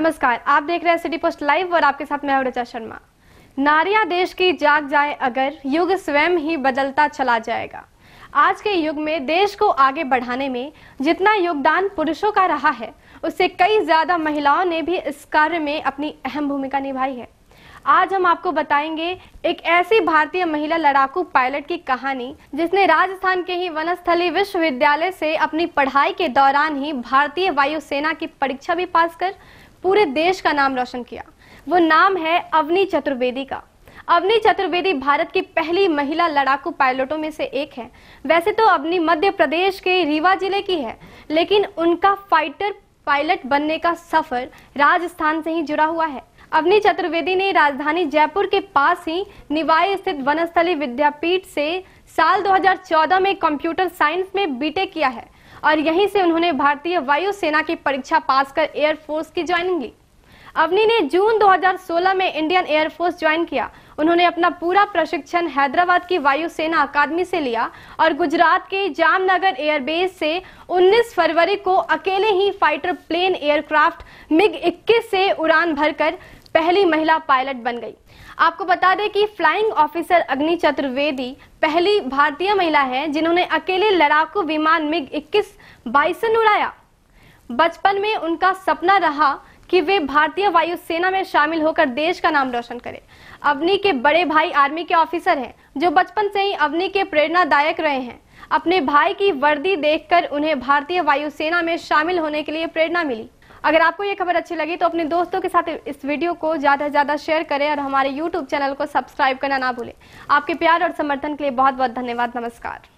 नमस्कार आप देख रहे हैं सिटी पोस्ट लाइव और आपके साथ मैं रचा शर्मा नारिया देश की जाग जाए अगर युग स्वयं ही बदलता चला जाएगा आज के युग में देश को आगे बढ़ाने में जितना योगदान पुरुषों का रहा है उससे कई ज्यादा महिलाओं ने भी इस कार्य में अपनी अहम भूमिका निभाई है आज हम आपको बताएंगे एक ऐसी भारतीय महिला लड़ाकू पायलट की कहानी जिसने राजस्थान के ही वनस्थली विश्वविद्यालय से अपनी पढ़ाई के दौरान ही भारतीय वायुसेना की परीक्षा भी पास कर पूरे देश का नाम रोशन किया वो नाम है अवनी चतुर्वेदी का अवनी चतुर्वेदी भारत की पहली महिला लड़ाकू पायलटों में से एक है वैसे तो अवनी मध्य प्रदेश के रीवा जिले की है लेकिन उनका फाइटर पायलट बनने का सफर राजस्थान से ही जुड़ा हुआ है अवनी चतुर्वेदी ने राजधानी जयपुर के पास ही निवाई स्थित वनस्थली विद्यापीठ से साल 2014 में कंप्यूटर साइंस में बीटेक किया है और यहीं से उन्होंने भारतीय वायुसेना की परीक्षा पास कर एयरफोर्स की ज्वाइनिंग ली अवनी ने जून 2016 में इंडियन एयरफोर्स ज्वाइन किया उन्होंने अपना पूरा प्रशिक्षण हैदराबाद की वायुसेना अकादमी से लिया और गुजरात के जामनगर एयरबेस से 19 फरवरी को अकेले ही फाइटर प्लेन एयरक्राफ्ट मिग 21 से उड़ान भरकर पहली महिला पायलट बन गई आपको बता दें कि फ्लाइंग ऑफिसर अग्नि चतुर्वेदी पहली भारतीय महिला है जिन्होंने अकेले लड़ाकू विमान मिग 21 बाइसन उड़ाया बचपन में उनका सपना रहा कि वे भारतीय वायुसेना में शामिल होकर देश का नाम रोशन करें अवनी के बड़े भाई आर्मी के ऑफिसर हैं जो बचपन से ही अवनी के प्रेरणादायक रहे हैं अपने भाई की वर्दी देखकर उन्हें भारतीय वायुसेना में शामिल होने के लिए प्रेरणा मिली अगर आपको ये खबर अच्छी लगी तो अपने दोस्तों के साथ इस वीडियो को ज़्यादा से ज़्यादा शेयर करें और हमारे यूट्यूब चैनल को सब्सक्राइब करना ना भूलें आपके प्यार और समर्थन के लिए बहुत बहुत धन्यवाद नमस्कार